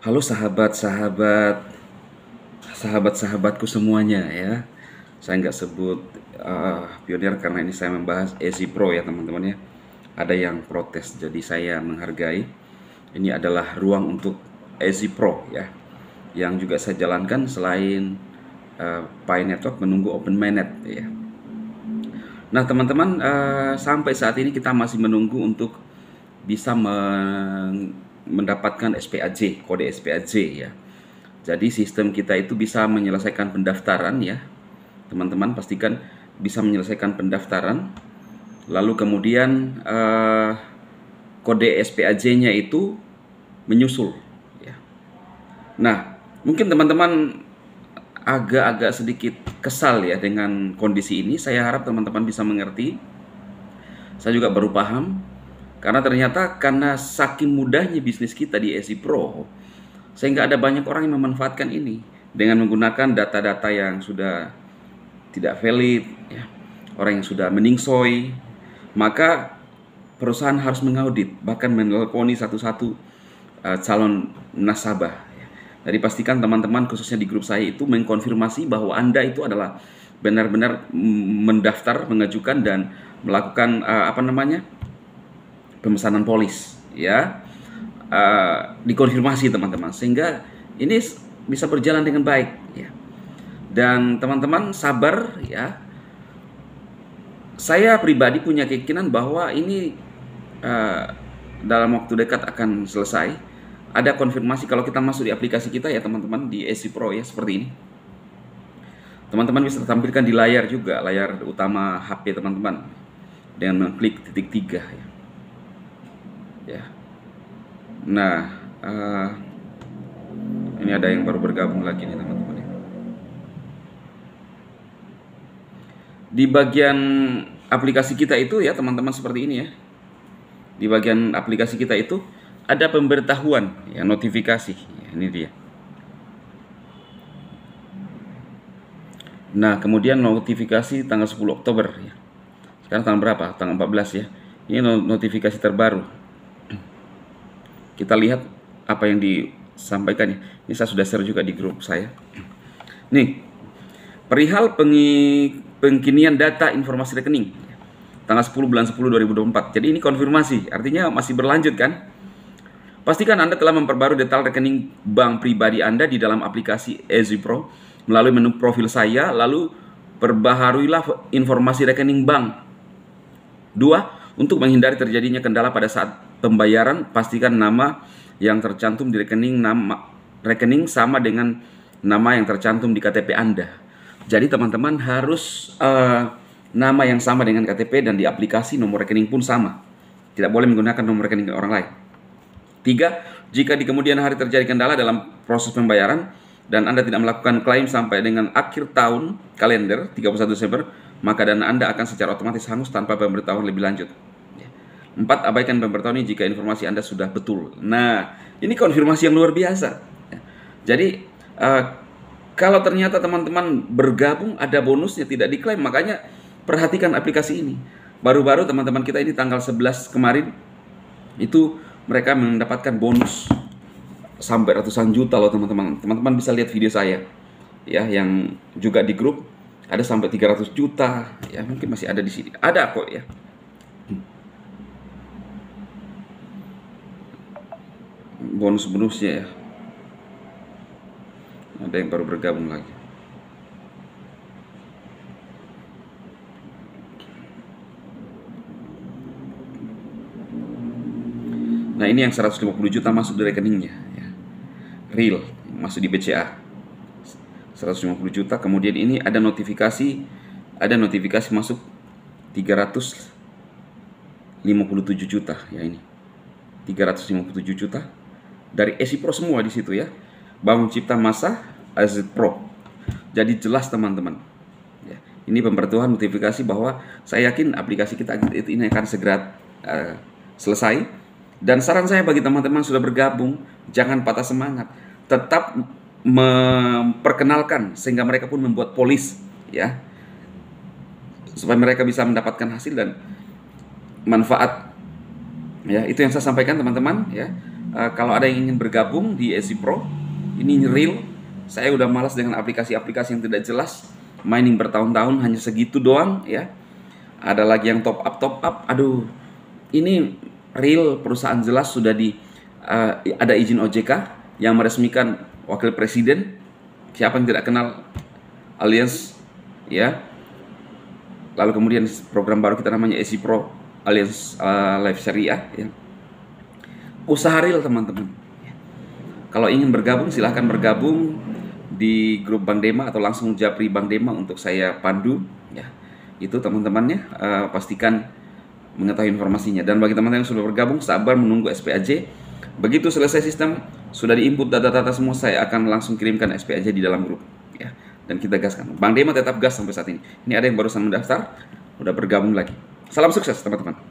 Halo sahabat-sahabat, sahabat-sahabatku semuanya ya. Saya nggak sebut uh, pionir karena ini saya membahas AC Pro ya teman-teman ya. Ada yang protes, jadi saya menghargai. Ini adalah ruang untuk AC Pro ya, yang juga saya jalankan selain uh, Pi Network menunggu Open Mainnet ya. Nah teman-teman uh, sampai saat ini kita masih menunggu untuk bisa mendapatkan SPAJ, kode SPAJ ya. Jadi sistem kita itu bisa menyelesaikan pendaftaran ya. Teman-teman pastikan bisa menyelesaikan pendaftaran. Lalu kemudian eh, kode SPAJ-nya itu menyusul ya. Nah, mungkin teman-teman agak-agak sedikit kesal ya dengan kondisi ini. Saya harap teman-teman bisa mengerti. Saya juga baru paham karena ternyata karena saking mudahnya bisnis kita di SI Pro, sehingga ada banyak orang yang memanfaatkan ini dengan menggunakan data-data yang sudah tidak valid, ya, orang yang sudah meningsoi, maka perusahaan harus mengaudit bahkan menelponi satu-satu uh, calon nasabah. Ya. Jadi pastikan teman-teman khususnya di grup saya itu mengkonfirmasi bahwa anda itu adalah benar-benar mendaftar, mengajukan dan melakukan uh, apa namanya pemesanan polis ya uh, dikonfirmasi teman-teman sehingga ini bisa berjalan dengan baik ya dan teman-teman sabar ya saya pribadi punya keyakinan bahwa ini uh, dalam waktu dekat akan selesai ada konfirmasi kalau kita masuk di aplikasi kita ya teman-teman di AC Pro ya seperti ini teman-teman bisa tampilkan di layar juga layar utama HP teman-teman dengan mengklik titik tiga ya ya nah uh, ini ada yang baru bergabung lagi nih teman-teman ya. di bagian aplikasi kita itu ya teman-teman seperti ini ya di bagian aplikasi kita itu ada pemberitahuan ya notifikasi ya, ini dia Nah, kemudian notifikasi tanggal 10 Oktober ya. Sekarang tanggal berapa? Tanggal 14 ya. Ini notifikasi terbaru kita lihat apa yang disampaikan ya. Ini saya sudah share juga di grup saya. Nih, perihal pengi, pengkinian data informasi rekening tanggal 10 bulan 10 2024. Jadi ini konfirmasi, artinya masih berlanjut kan? Pastikan Anda telah memperbarui detail rekening bank pribadi Anda di dalam aplikasi EasyPro melalui menu profil saya, lalu perbaharuilah informasi rekening bank. Dua, untuk menghindari terjadinya kendala pada saat pembayaran pastikan nama yang tercantum di rekening nama rekening sama dengan nama yang tercantum di KTP Anda. Jadi teman-teman harus uh, nama yang sama dengan KTP dan di aplikasi nomor rekening pun sama. Tidak boleh menggunakan nomor rekening orang lain. Tiga, jika di kemudian hari terjadi kendala dalam proses pembayaran dan Anda tidak melakukan klaim sampai dengan akhir tahun kalender 31 Desember, maka dana Anda akan secara otomatis hangus tanpa pemberitahuan lebih lanjut. Empat, abaikan dan ini jika informasi Anda sudah betul. Nah, ini konfirmasi yang luar biasa. Ya. Jadi, uh, kalau ternyata teman-teman bergabung ada bonusnya tidak diklaim, makanya perhatikan aplikasi ini. Baru-baru teman-teman kita ini tanggal 11 kemarin, itu mereka mendapatkan bonus sampai ratusan juta loh teman-teman. Teman-teman bisa lihat video saya ya yang juga di grup ada sampai 300 juta ya mungkin masih ada di sini. Ada kok ya. bonus-bonusnya ya ada yang baru bergabung lagi Nah ini yang 150 juta masuk di rekeningnya ya. Real masuk di BCA 150 juta kemudian ini ada notifikasi ada notifikasi masuk 357 juta ya ini 357 juta dari Esi Pro semua di situ ya. Bangun Cipta Masa AZ Pro. Jadi jelas teman-teman. Ya. Ini pemberitahuan notifikasi bahwa saya yakin aplikasi kita ini akan segera uh, selesai. Dan saran saya bagi teman-teman sudah bergabung, jangan patah semangat. Tetap memperkenalkan sehingga mereka pun membuat polis ya supaya mereka bisa mendapatkan hasil dan manfaat ya itu yang saya sampaikan teman-teman ya Eh, kalau ada yang ingin bergabung di Etsy Pro, ini real. Saya udah malas dengan aplikasi-aplikasi yang tidak jelas. Mining bertahun-tahun hanya segitu doang ya. Ada lagi yang top up top up. Aduh, ini real perusahaan jelas sudah di uh, ada izin OJK yang meresmikan wakil presiden. Siapa yang tidak kenal Alliance ya. Lalu kemudian program baru kita namanya Etsy Pro Alliance uh, eh, Live Syariah ya usaha real teman-teman. Kalau ingin bergabung silahkan bergabung di grup Bang Dema atau langsung japri Bang Dema untuk saya pandu ya. Itu teman-temannya uh, pastikan mengetahui informasinya dan bagi teman-teman yang sudah bergabung sabar menunggu SPAJ. Begitu selesai sistem sudah diinput data-data semua saya akan langsung kirimkan SPAJ di dalam grup ya. Dan kita gaskan. Bang Dema tetap gas sampai saat ini. Ini ada yang barusan mendaftar, udah bergabung lagi. Salam sukses teman-teman.